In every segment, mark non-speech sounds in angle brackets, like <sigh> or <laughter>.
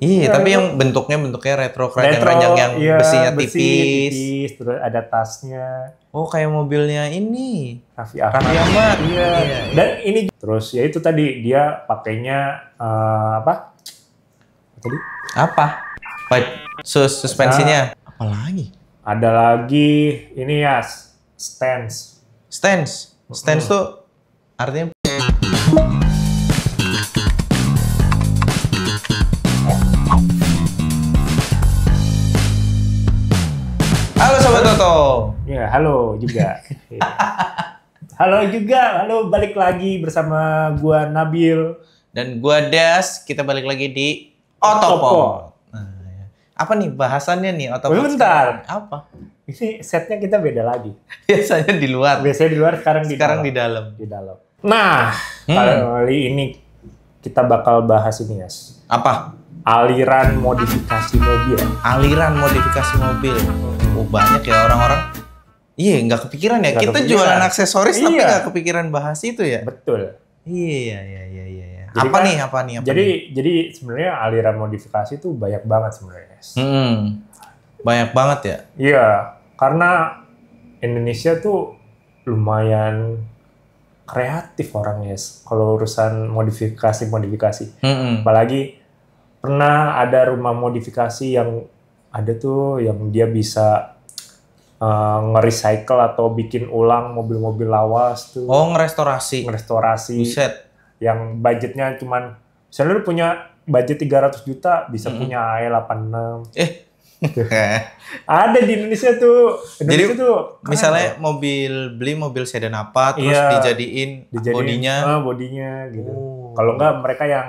Iya, iya, tapi yang bentuknya bentuknya retro keren retro, yang yang iya, besinya tipis. besi, tipis. terus ada tasnya. Oh, kayak mobilnya ini. Raffi Ahmad. Raffi Ahmad. Iya. iya. iya. Dan ini terus ya itu tadi dia pakainya uh, apa? Tadi apa? Wait, sus suspensinya. Nah, apa lagi? Ada lagi ini ya stance. Stance. Stance hmm. tuh artinya ya, halo juga. <laughs> halo juga, halo balik lagi bersama gua Nabil dan gua Das. Kita balik lagi di Otopo. Nah, ya. apa nih bahasannya nih Otopo? Bentar. Apa? Ini setnya kita beda lagi. <laughs> Biasanya di luar. Biasanya di luar, sekarang di Sekarang di dalam. Di dalam. Nah, hmm. kali ini kita bakal bahas ini, Yas. Apa? aliran modifikasi mobil. Aliran modifikasi mobil. Oh, banyak ya orang-orang Iya, nggak kepikiran ya. Gak kita kepikiran. jualan aksesoris iya. tapi nggak kepikiran bahas itu ya. Betul. Iya, iya, iya, iya, iya. Jadi apa kan, nih, apa nih, apa Jadi, nih? jadi sebenarnya aliran modifikasi itu banyak banget sebenarnya. Hmm, banyak banget ya. Iya, karena Indonesia tuh lumayan kreatif orang orangnya kalau urusan modifikasi modifikasi. Hmm. Apalagi pernah ada rumah modifikasi yang ada tuh yang dia bisa uh, nge-recycle atau bikin ulang mobil-mobil lawas tuh. Oh, ngerestorasi. Ngerestorasi. Buset. Yang budgetnya cuman misalnya lu punya budget 300 juta bisa mm -hmm. punya AE86. Eh. <laughs> Ada di Indonesia tuh. Indonesia Jadi tuh misalnya ya? mobil beli mobil sedan apa terus iya, dijadiin, ah, dijadiin bodinya. Uh, bodinya gitu. Oh. Kalau enggak mereka yang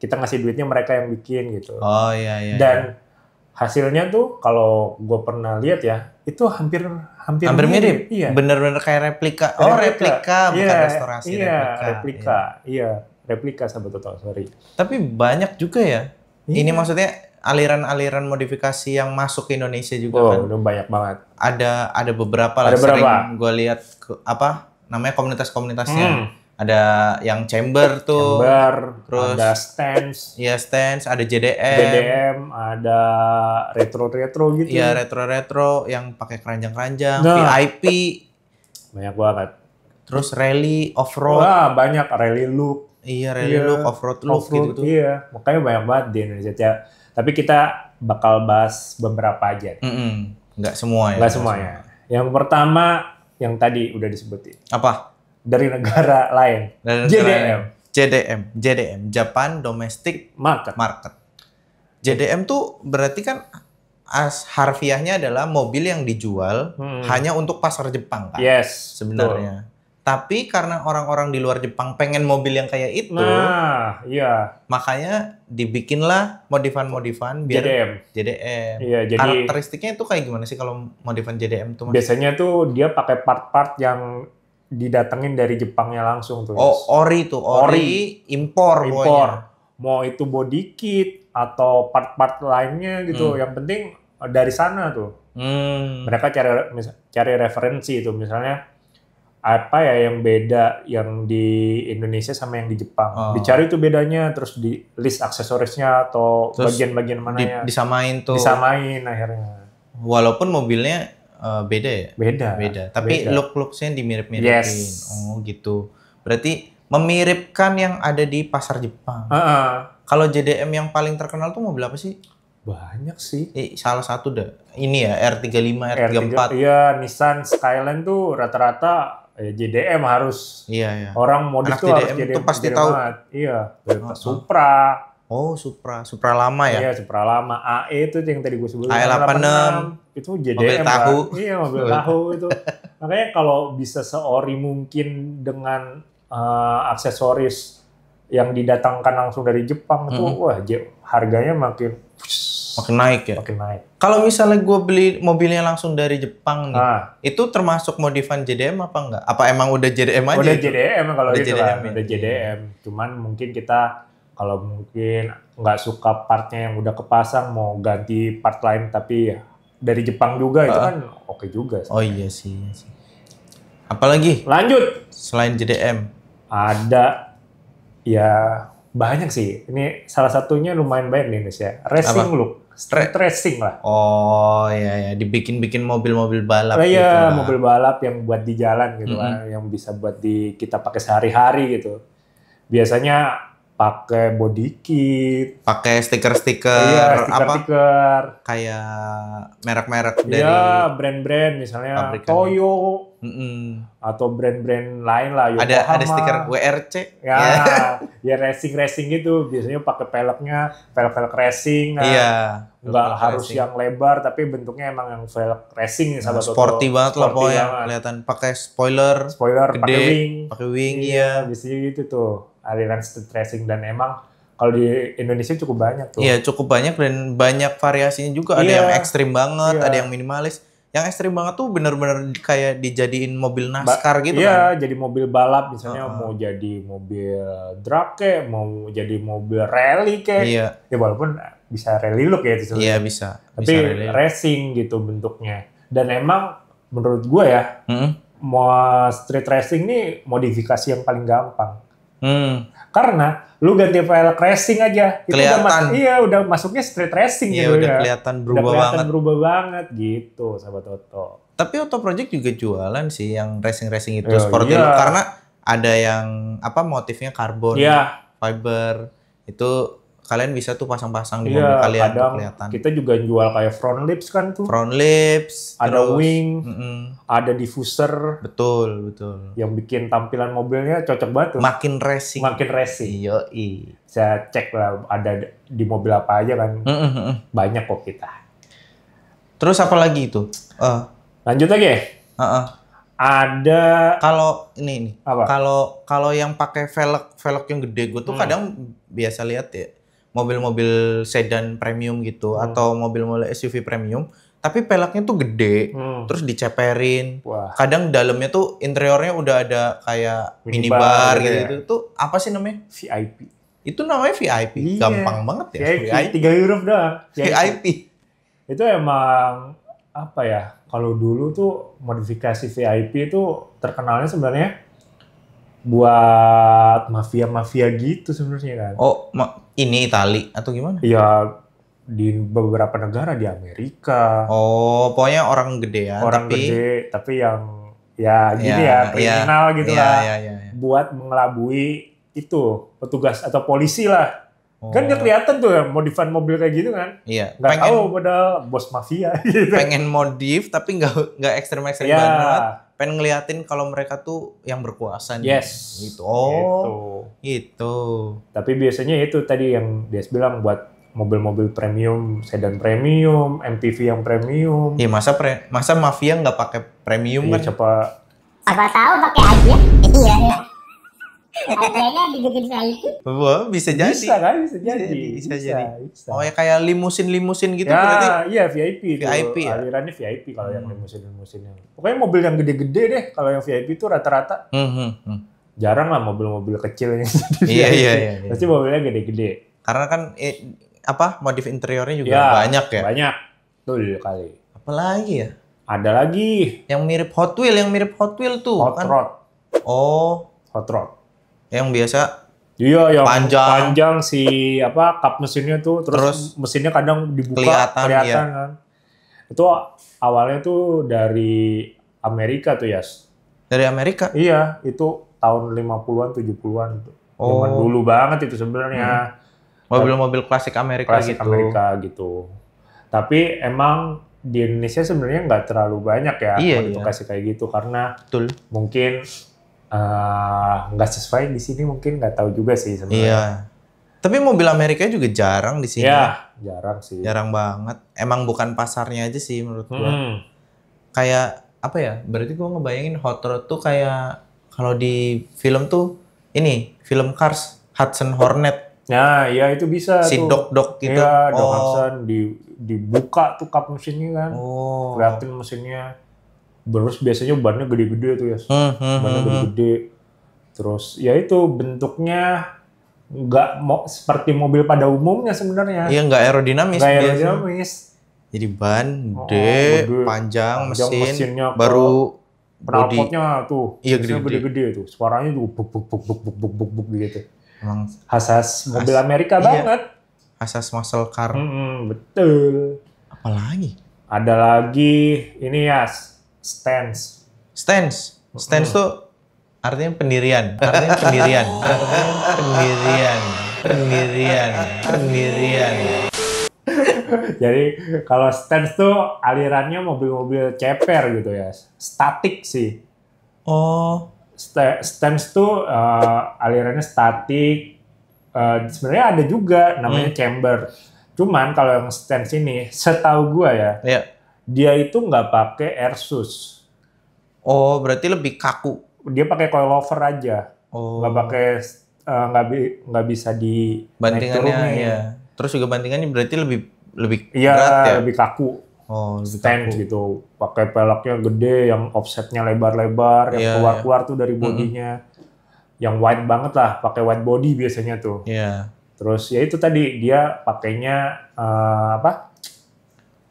kita ngasih duitnya mereka yang bikin gitu. Oh iya iya. Dan iya hasilnya tuh kalau gue pernah lihat ya itu hampir hampir, hampir mirip, mirip. iya bener-bener kayak replika oh replika, replika. bukan yeah, restorasi yeah. replika replika iya, iya. replika sahabat total sorry tapi banyak juga ya yeah. ini iya. maksudnya aliran-aliran modifikasi yang masuk ke Indonesia juga oh, kan. banyak banget. Ada ada beberapa ada lah beberapa. sering gue lihat apa namanya komunitas-komunitasnya. Hmm ada yang chamber tuh chamber terus ada stands ya stands ada JDM JDM ada retro retro gitu ya retro retro yang pakai keranjang keranjang nah, VIP banyak banget terus rally off road wah banyak rally look iya rally iya, look off road look off -road, gitu iya makanya banyak banget di Indonesia ya. tapi kita bakal bahas beberapa aja mm -mm. nggak semua ya nggak semuanya semua. Ya. yang pertama yang tadi udah disebutin apa dari negara lain. Dari JDM. JDM, JDM, Japan Domestic Market. Market. JDM tuh berarti kan as harfiahnya adalah mobil yang dijual hmm. hanya untuk pasar Jepang kan? Yes. Sebenarnya. Betul. Tapi karena orang-orang di luar Jepang pengen mobil yang kayak itu, nah, iya. Makanya dibikinlah modifan-modifan biar JDM. JDM. Iya, jadi karakteristiknya itu kayak gimana sih kalau modifan JDM tuh? Biasanya tuh dia pakai part-part yang didatengin dari Jepangnya langsung tuh. Oh, ori tuh, ori, ori impor impor. Mau itu body kit atau part-part lainnya gitu, hmm. yang penting eh, dari sana tuh. Hmm. Mereka cari cari referensi itu misalnya apa ya yang beda yang di Indonesia sama yang di Jepang. Oh. Dicari tuh bedanya terus di list aksesorisnya atau bagian-bagian mananya di, disamain tuh. Disamain akhirnya. Walaupun mobilnya uh, beda ya? Beda. Beda. Tapi beda. look looksnya dimirip-miripin. Yes. Oh gitu. Berarti memiripkan yang ada di pasar Jepang. Uh -uh. Kalau JDM yang paling terkenal tuh mobil apa sih? Banyak sih. Eh, salah satu deh Ini ya R35, R34. r iya, Nissan Skyline tuh rata-rata ya eh, JDM harus. Iya, iya. Orang modis tuh JDM harus JDM Itu pasti JDM tahu. Iya. Toyota Supra, Oh, Supra, Supra lama ya? Iya, Supra lama. AE itu yang tadi gue sebutin. E AE 86. Itu JDM. Mobil tahu. Kan? Iya, mobil tahu itu. <laughs> Makanya kalau bisa seori mungkin dengan uh, aksesoris yang didatangkan langsung dari Jepang itu -hmm. tuh, wah harganya makin makin naik ya. Makin naik. Kalau misalnya gue beli mobilnya langsung dari Jepang nih, ah. itu termasuk modifan JDM apa enggak? Apa emang udah JDM aja? Udah itu? JDM kalau udah itu JDM, kan? Ya? udah JDM. Cuman mungkin kita kalau mungkin nggak suka partnya yang udah kepasang mau ganti part lain tapi ya dari Jepang juga uh, itu kan oke juga. sih. Oh iya sih, iya sih. Apalagi? Lanjut. Selain JDM. Ada ya banyak sih. Ini salah satunya lumayan banyak di Indonesia. Racing Apa? look. Street racing lah. Oh iya ya, dibikin-bikin mobil-mobil balap. Oh, iya, gitu lah. mobil balap yang buat di jalan gitu mm -hmm. kan, yang bisa buat di kita pakai sehari-hari gitu. Biasanya pakai body kit, pakai stiker-stiker iya, apa? Stiker. Kayak merek-merek iya, dari brand-brand misalnya pabrikan. Toyo mm -mm. atau brand-brand lain lah Yokohama. Ada ada stiker WRC. Ya, iya. <laughs> ya racing-racing gitu biasanya pakai peleknya, pelek-pelek racing. Nah, iya. Enggak harus racing. yang lebar tapi bentuknya emang yang velg racing sahabat Sporty nah, sporty banget lah pokoknya kelihatan pakai spoiler, spoiler pakai wing. Pakai wing iya, ya. biasanya gitu tuh aliran street racing dan emang kalau di Indonesia cukup banyak tuh. Iya, cukup banyak dan banyak variasinya juga. Ada iya. yang ekstrim banget, iya. ada yang minimalis. Yang ekstrim banget tuh bener-bener kayak dijadiin mobil NASCAR gitu iya, kan. Iya, jadi mobil balap misalnya uh -huh. mau jadi mobil drag kayak, mau jadi mobil rally kayak. Iya. Ya walaupun bisa rally look ya itu Iya, bisa. Tapi bisa rally. racing gitu bentuknya. Dan emang menurut gue ya, hmm? mau street racing nih modifikasi yang paling gampang Hmm. Karena lu ganti file racing aja. Itu kelihatan. Udah mas- iya, udah masuknya street racing iya, gitu udah ya. kelihatan berubah udah kelihatan banget. berubah banget gitu sahabat Toto. Tapi Auto Project juga jualan sih yang racing-racing itu ya, sport iya. karena ada yang apa motifnya karbon, ya. fiber itu kalian bisa tuh pasang-pasang di iya, mobil kalian kadang kelihatan. Kita juga jual kayak front lips kan tuh. Front lips, ada terus, wing, mm -mm. ada diffuser. Betul, betul. Yang bikin tampilan mobilnya cocok banget tuh. Makin racing. Makin racing. Iya, i. Saya cek lah ada di mobil apa aja kan. Mm -mm. Banyak kok kita. Terus apa lagi itu? Uh. Lanjut lagi ya? Uh -uh. Ada kalau ini nih. Kalau kalau yang pakai velg velg yang gede gue tuh hmm. kadang biasa lihat ya mobil-mobil sedan premium gitu hmm. atau mobil-mobil SUV premium tapi pelaknya tuh gede hmm. terus diceperin Wah. kadang dalamnya tuh interiornya udah ada kayak minibar, minibar gitu, gitu ya. tuh apa sih namanya VIP itu namanya VIP iya. gampang banget ya, ya VIP, VIP. tiga huruf doang VIP. VIP itu emang apa ya kalau dulu tuh modifikasi VIP itu terkenalnya sebenarnya buat mafia-mafia gitu sebenarnya kan. Oh, ini Itali atau gimana? Ya di beberapa negara di Amerika. Oh, pokoknya orang gede ya. Orang tapi... gede, tapi yang ya gini ya, ya, ya. kriminal ya, gitu ya, lah. Ya, ya, ya. Buat mengelabui itu petugas atau polisi lah. Oh. Kan dia oh. kelihatan tuh ya modifan mobil kayak gitu kan. Iya. Gak pengen, tahu modal bos mafia <laughs> gitu. Pengen modif tapi nggak nggak ekstrem ekstrem ya. banget pengen ngeliatin kalau mereka tuh yang berkuasa nih. Yes. Gitu. Oh. Gitu. gitu. Tapi biasanya itu tadi yang dia bilang buat mobil-mobil premium, sedan premium, MPV yang premium. Iya masa pre masa mafia nggak pakai premium iya, kan? Coba. Apa tahu pakai aja. Iya. iya. Harganya digede itu. Wah, bisa jadi. Bisa kan? Bisa jadi. Bisa, bisa, bisa jadi. Bisa. Oh ya kayak limusin-limusin gitu ya, berarti. Iya, VIP. VIP itu. ya? Alirannya VIP kalau hmm. yang limusin-limusin. Pokoknya mobil yang gede-gede deh kalau yang VIP itu rata-rata. Hmm, hmm, hmm, Jarang lah mobil-mobil kecil yang <laughs> iya, iya, iya, iya. Pasti mobilnya gede-gede. Karena kan eh, apa modif interiornya juga ya, banyak ya? Banyak. Tuh kali. Apalagi ya? Ada lagi. Yang mirip Hot Wheel, yang mirip Hot Wheel tuh. Hot kan? Rod. Oh. Hot Rod yang biasa Iya, yang panjang, panjang si apa kap mesinnya tuh terus, terus mesinnya kadang dibuka kelihatan, iya. kelihatan iya. kan. Itu awalnya tuh dari Amerika tuh, Yas. Dari Amerika? Iya, itu tahun 50-an 70-an itu Oh. dulu banget itu sebenarnya. Hmm. Mobil-mobil klasik Amerika klasik gitu. Amerika gitu. Tapi emang di Indonesia sebenarnya nggak terlalu banyak ya iya, modifikasi iya. kayak gitu karena Betul. mungkin Eh, nggak uh, sesuai di sini mungkin nggak tahu juga sih sebenarnya. Iya. Tapi mobil Amerika juga jarang di sini. Iya, jarang sih. Jarang banget. Emang bukan pasarnya aja sih menurut gua. Hmm. Kayak apa ya? Berarti gua ngebayangin hot rod tuh kayak kalau di film tuh ini, film Cars, Hudson Hornet. Nah, ya itu bisa si tuh. dok-dok gitu. Iya, dok oh. Hudson di dibuka tuh kap mesinnya kan. Oh. Kelihatan mesinnya Terus biasanya bannya gede-gede tuh ya. Hmm, hmm, bannya hmm, hmm. gede-gede. Terus ya itu bentuknya nggak mau seperti mobil pada umumnya sebenarnya. Iya nggak aerodinamis. Nggak aerodinamis. Biasanya. Jadi ban gede, oh, gede. panjang, mesin, mesinnya baru knalpotnya tuh. Iya gede-gede tuh. Suaranya tuh buk buk buk buk buk buk buk, buk gitu. Emang khas mobil Amerika iya, banget. Asas muscle car. Mm -mm, betul. Apalagi? Ada lagi ini ya Stance. Stance. Stance hmm. tuh artinya pendirian. Artinya pendirian. Artinya <laughs> pendirian. Pendirian. Pendirian. Jadi kalau stance tuh alirannya mobil-mobil ceper gitu ya. Statik sih. Oh. St stance tuh uh, alirannya statik. Uh, Sebenarnya ada juga namanya hmm. chamber. Cuman kalau yang stance ini, setahu gua ya, yeah dia itu nggak pakai airsus. Oh, berarti lebih kaku. Dia pakai coilover aja. Oh. Nggak pakai eh, nggak uh, bi bisa di bantingannya ya. Terus juga bantingannya berarti lebih lebih ya, berat ya. lebih kaku. Oh, stand kaku. gitu. Pakai pelaknya gede yang offsetnya lebar-lebar, yang iya, keluar-keluar yeah. tuh dari bodinya. Mm -hmm. Yang wide banget lah, pakai wide body biasanya tuh. Iya. Yeah. Terus ya itu tadi dia pakainya uh, apa?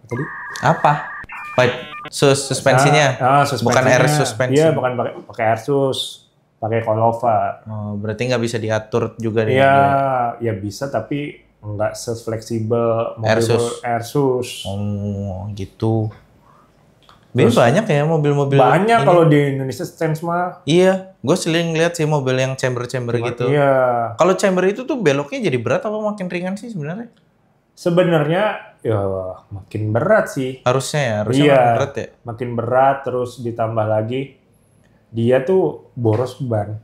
Tadi apa? pipe sus suspensinya. Nah, nah, Bukan air suspensi. Iya, bukan pakai pakai air sus, pakai konova. Oh, berarti nggak bisa diatur juga nih. Iya, ya bisa tapi nggak sefleksibel mobil air sus. Air sus. Oh, gitu. Terus, banyak ya mobil-mobil. Banyak kalau di Indonesia stance mah. Iya, gue seling lihat sih mobil yang chamber-chamber gitu. Iya. Kalau chamber itu tuh beloknya jadi berat apa makin ringan sih sebenarnya? sebenarnya ya makin berat sih. Harusnya ya, harusnya iya, makin berat ya. Makin berat terus ditambah lagi dia tuh boros ban.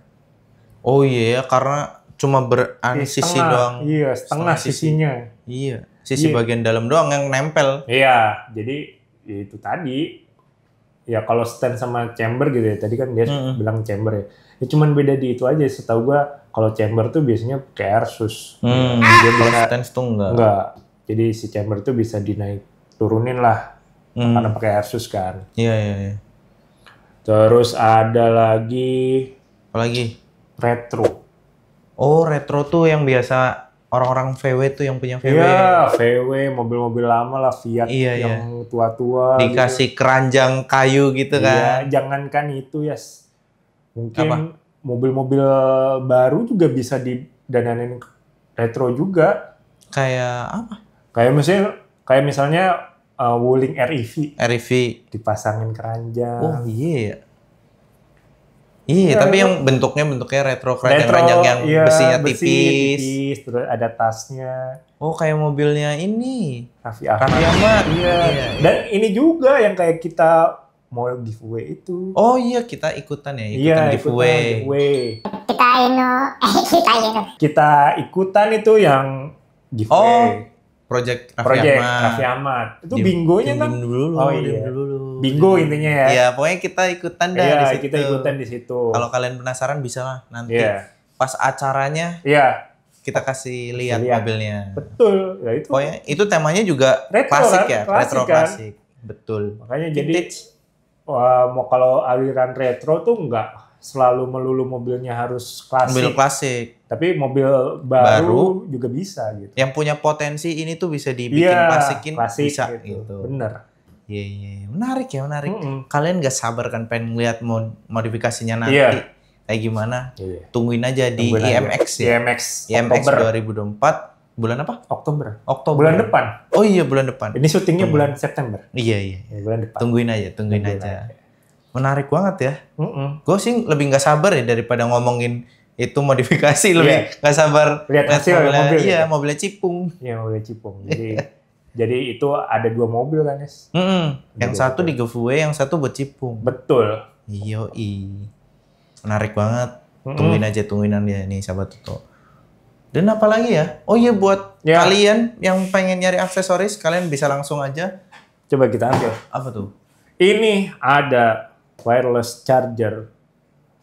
Oh iya ya karena cuma beran eh, sisi doang. Iya, setengah, setengah sisinya. Sisi. Iya, sisi iya. bagian dalam doang yang nempel. Iya, jadi ya itu tadi ya kalau stand sama chamber gitu ya tadi kan dia mm -hmm. bilang chamber ya. ya cuman beda di itu aja setahu gua kalau chamber tuh biasanya kayak sus. Hmm, ah! dia bisa, stand tuh enggak. Enggak. Jadi si chamber itu bisa dinaik turunin lah hmm. karena pakai Asus kan. Iya iya. iya. Terus ada lagi apa lagi? Retro. Oh, retro tuh yang biasa orang-orang VW tuh yang punya VW. Iya, VW, mobil-mobil lama lah, Fiat iya, iya. yang tua-tua. Gitu. Dikasih gitu. keranjang kayu gitu iya, kan. Iya, jangankan itu, ya. Yes. Mungkin mobil-mobil baru juga bisa didananin retro juga. Kayak apa? Kayak misalnya kayak misalnya uh, Wuling REV. REV dipasangin keranjang. Oh iya. Ya? Iya, ya, tapi iya. yang bentuknya bentuknya retro keranjang keranjang yang iya, besinya besi, tipis. tipis, terus ada tasnya. Oh, kayak mobilnya ini. Raffi Ahmad. Raffi Ahmad. Iya. Iya, iya. Dan ini juga yang kayak kita mau giveaway itu. Oh iya, kita ikutan ya, ikutan iya, giveaway. Ikutan giveaway. Kita ini <laughs> kita ino. Kita ikutan itu yang giveaway. Oh Project Raffi Project Ahmad. Raffi Ahmad. Itu di, bingonya kan? dulu. Oh iya. dulu. Bingo intinya ya. Iya, pokoknya kita ikutan dah iya, di situ. kita ikutan di situ. Kalau kalian penasaran bisa lah nanti yeah. pas acaranya. Iya. Yeah. Kita kasih lihat, lihat mobilnya. Betul. Ya itu. Pokoknya itu temanya juga retro, klasik kan? ya, klasik, retro kan? klasik. Betul. Makanya Vintage. jadi Wah, mau kalau aliran retro tuh nggak selalu melulu mobilnya harus klasik. Mobil klasik. Tapi mobil baru, baru juga bisa gitu. Yang punya potensi ini tuh bisa dibikin yeah, klasikin klasik, bisa gitu. gitu. Bener. Iya yeah, iya yeah. menarik ya menarik. Mm -hmm. Kalian gak sabar kan pengen lihat mod modifikasinya nanti. Yeah kayak gimana? Iya. Tungguin aja di Tungguin IMX aja. E ya. IMX, e IMX e Oktober. 2024 bulan apa? Oktober. Oktober. Bulan depan. Oh iya bulan depan. Ini syutingnya bulan September. Iya, iya iya. bulan depan. Tungguin aja, tungguin, tungguin aja. aja menarik banget ya. Mm -mm. Gue sih lebih nggak sabar ya daripada ngomongin itu modifikasi iya. lebih nggak sabar lihat hasil mobilnya, mobil iya gitu. mobilnya cipung iya mobilnya cipung <laughs> jadi jadi itu ada dua mobil kan es mm -hmm. yang satu di giveaway yang satu buat cipung betul iyo i menarik banget mm -hmm. tungguin aja tungguin aja nih sahabat tuh. dan apa lagi ya oh iya buat yeah. kalian yang pengen nyari aksesoris kalian bisa langsung aja coba kita ambil apa tuh ini ada wireless charger.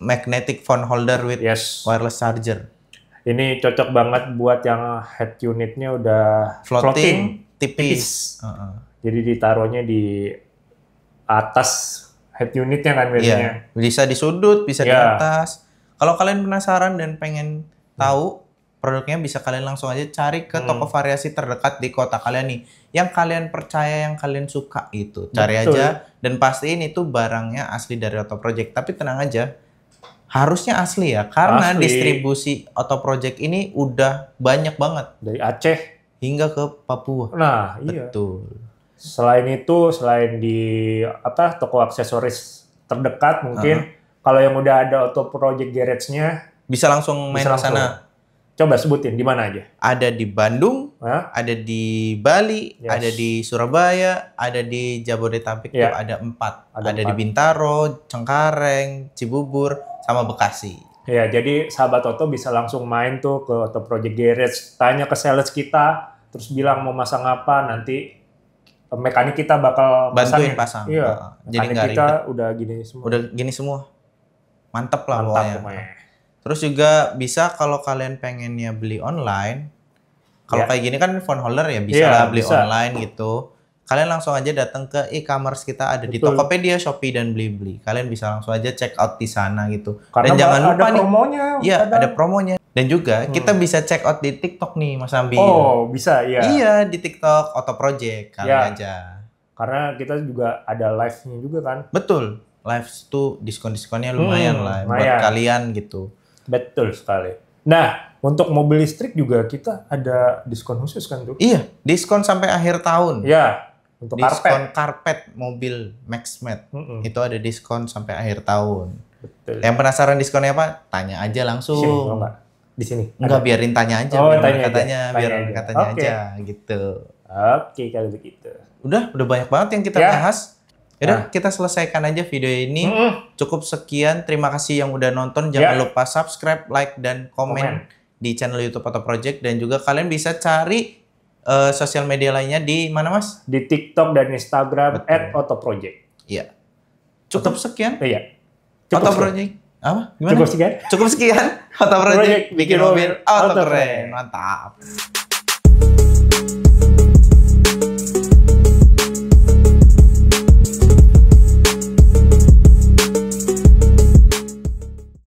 Magnetic phone holder with yes. wireless charger. Ini cocok banget buat yang head unitnya udah floating, floating tipis. tipis. Uh -uh. Jadi ditaruhnya di atas head unitnya kan iya. biasanya. Yeah. Bisa di sudut, bisa yeah. di atas. Kalau kalian penasaran dan pengen tahu, produknya bisa kalian langsung aja cari ke hmm. toko variasi terdekat di kota kalian nih yang kalian percaya yang kalian suka itu cari Betul. aja dan pastiin itu barangnya asli dari Auto Project tapi tenang aja harusnya asli ya karena asli. distribusi Auto Project ini udah banyak banget dari Aceh hingga ke Papua nah iya. Betul. iya selain itu selain di apa toko aksesoris terdekat mungkin uh -huh. kalau yang udah ada Auto Project garage-nya bisa langsung main ke sana Coba sebutin di mana aja? Ada di Bandung, Hah? ada di Bali, yes. ada di Surabaya, ada di Jabodetabek yeah. Ya. ada empat. Ada, ada empat. di Bintaro, Cengkareng, Cibubur, sama Bekasi. Ya, jadi sahabat Oto bisa langsung main tuh ke Oto Project Garage, tanya ke sales kita, terus bilang mau masang apa, nanti mekanik kita bakal bantuin ya? pasang. Iya. Mekanik jadi kita ribet. udah gini semua. Udah gini semua. Mantep lah Mantap pokoknya. Terus juga bisa kalau kalian pengennya beli online, kalau yeah. kayak gini kan phone holder ya bisa yeah, lah beli bisa. online gitu. Kalian langsung aja datang ke e-commerce kita ada Betul. di Tokopedia, Shopee dan Blibli. Kalian bisa langsung aja check out di sana gitu. Karena dan jangan lupa ada nih, promonya. Iya, ada promonya. Dan juga hmm. kita bisa check out di TikTok nih Mas Ambi. Oh, bisa iya. Iya, di TikTok Auto Project kalian iya. yeah. aja. Karena kita juga ada live-nya juga kan. Betul. Live tuh diskon-diskonnya lumayan hmm, lah ya, buat kalian gitu. Betul sekali. Nah, untuk mobil listrik juga kita ada diskon khusus kan tuh? Iya, diskon sampai akhir tahun. Iya, untuk diskon karpet. karpet mobil Maxmat mm hmm itu ada diskon sampai akhir tahun. Betul. Yang penasaran diskonnya apa? Tanya aja langsung. Sini, enggak. Di sini. Enggak ada. biarin tanya aja, oh, biar tanya katanya, aja. biar katanya okay. aja gitu. Oke, okay, kalau begitu. Udah, udah banyak banget yang kita ya. bahas. Yaudah, nah. kita selesaikan aja video ini. Mm -hmm. Cukup sekian. Terima kasih yang udah nonton. Jangan yeah. lupa subscribe, like, dan komen, komen di channel YouTube Auto Project. Dan juga kalian bisa cari uh, sosial media lainnya di mana, Mas? Di TikTok dan Instagram @otoproject. Iya. Cukup sekian. Iya. Cukup Auto sekian. Project. Apa? Gimana? Cukup sekian. Cukup sekian. Auto Project, bikin mobil auto, auto keren. keren. Mantap.